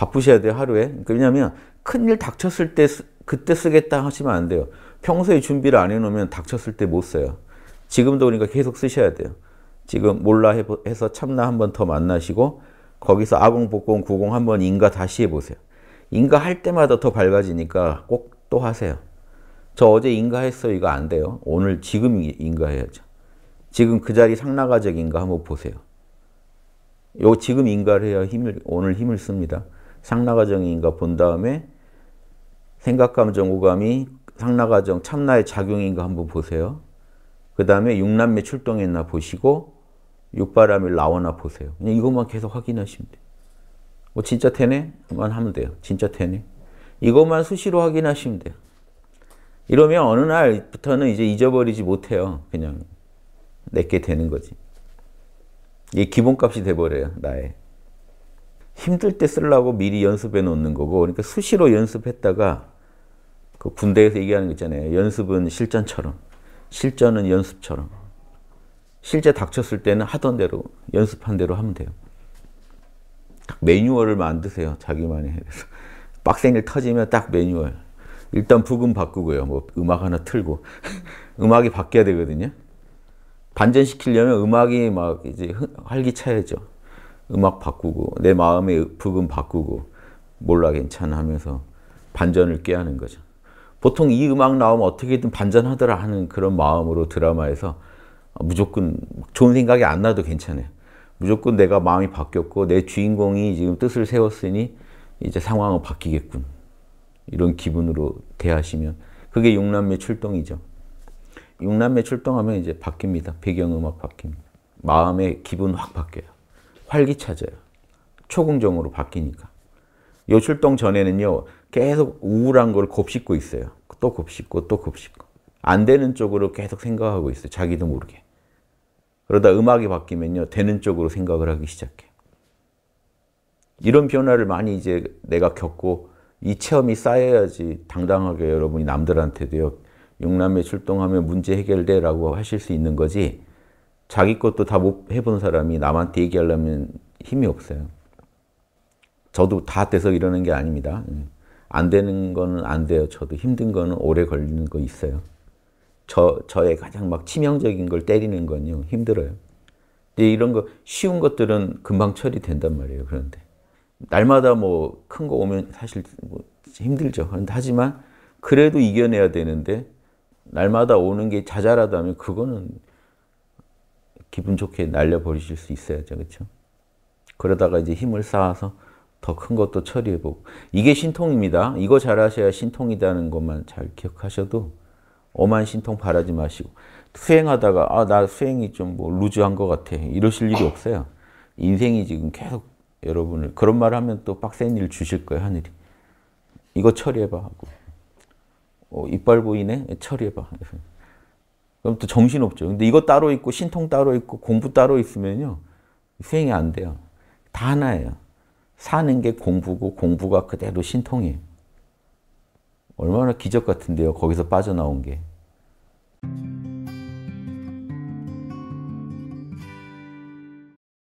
바쁘셔야 돼요, 하루에. 그러니까 왜냐면 큰일 닥쳤을 때 그때 쓰겠다 하시면 안 돼요. 평소에 준비를 안 해놓으면 닥쳤을 때 못 써요. 지금도 그러니까 계속 쓰셔야 돼요. 지금 몰라 해서 참나 한 번 더 만나시고 거기서 아공, 복공, 구공 한번 인가 다시 해보세요. 인가 할 때마다 더 밝아지니까 꼭 또 하세요. 저 어제 인가했어 이거 안 돼요. 오늘 지금 인가해야죠. 지금 그 자리 상나가적 인가 한번 보세요. 요 지금 인가를 해야 힘을 오늘 힘을 씁니다. 상나가정인가 본 다음에 생각감정 오감이 상나가정 참나의 작용인가 한번 보세요. 그 다음에 육남매 출동했나 보시고 육바람이 나오나 보세요. 그냥 이것만 계속 확인하시면 돼요. 뭐 진짜 되네만 하면 돼요. 진짜 되네. 이것만 수시로 확인하시면 돼요. 이러면 어느 날부터는 이제 잊어버리지 못해요. 그냥 내게 되는 거지. 이게 기본값이 돼버려요. 나의. 힘들 때 쓰려고 미리 연습해 놓는 거고 그러니까 수시로 연습했다가 그 군대에서 얘기하는 거 있잖아요. 연습은 실전처럼 실전은 연습처럼 실제 닥쳤을 때는 하던 대로 연습한 대로 하면 돼요. 매뉴얼을 만드세요. 자기만의 그래서 빡센 일 터지면 딱 매뉴얼. 일단 부금 바꾸고요. 뭐 음악 하나 틀고 음악이 바뀌어야 되거든요. 반전시키려면 음악이 막 이제 활기차야죠. 음악 바꾸고 내 마음의 부분 바꾸고 몰라 괜찮아 하면서 반전을 깨하는 거죠. 보통 이 음악 나오면 어떻게든 반전하더라 하는 그런 마음으로 드라마에서 무조건 좋은 생각이 안 나도 괜찮아요. 무조건 내가 마음이 바뀌었고 내 주인공이 지금 뜻을 세웠으니 이제 상황은 바뀌겠군. 이런 기분으로 대하시면 그게 용남매 출동이죠. 용남매 출동하면 이제 바뀝니다. 배경음악 바뀝니다. 마음의 기분 확 바뀌어요. 활기차져요. 초긍정으로 바뀌니까. 요출동 전에는요. 계속 우울한 걸 곱씹고 있어요. 또 곱씹고 또 곱씹고. 안 되는 쪽으로 계속 생각하고 있어요. 자기도 모르게. 그러다 음악이 바뀌면요. 되는 쪽으로 생각을 하기 시작해 이런 변화를 많이 이제 내가 겪고 이 체험이 쌓여야지 당당하게 여러분이 남들한테도요. 용남에 출동하면 문제 해결돼라고 하실 수 있는 거지 자기 것도 다 못 해본 사람이 남한테 얘기하려면 힘이 없어요. 저도 다 돼서 이러는 게 아닙니다. 예. 안 되는 거는 안 돼요. 저도 힘든 거는 오래 걸리는 거 있어요. 저, 저의 가장 막 치명적인 걸 때리는 건요. 힘들어요. 이런 거 쉬운 것들은 금방 처리된단 말이에요. 그런데 날마다 뭐 큰 거 오면 사실 뭐 힘들죠. 그런데 하지만 그래도 이겨내야 되는데 날마다 오는 게 자잘하다면 그거는 기분 좋게 날려버리실 수 있어야죠. 그렇죠? 그러다가 이제 힘을 쌓아서 더 큰 것도 처리해보고 이게 신통입니다. 이거 잘하셔야 신통이라는 것만 잘 기억하셔도 엄한 신통 바라지 마시고 수행하다가 아나 수행이 좀 뭐 루즈한 것 같아 이러실 일이 없어요. 인생이 지금 계속 여러분을 그런 말 하면 또 빡센 일 주실 거예요 하늘이. 이거 처리해봐 하고 어, 이빨 보이네 처리해봐. 그럼 또 정신없죠. 근데 이거 따로 있고 신통 따로 있고 공부 따로 있으면요. 수행이 안 돼요. 다 하나예요. 사는 게 공부고 공부가 그대로 신통이에요. 얼마나 기적 같은데요. 거기서 빠져나온 게.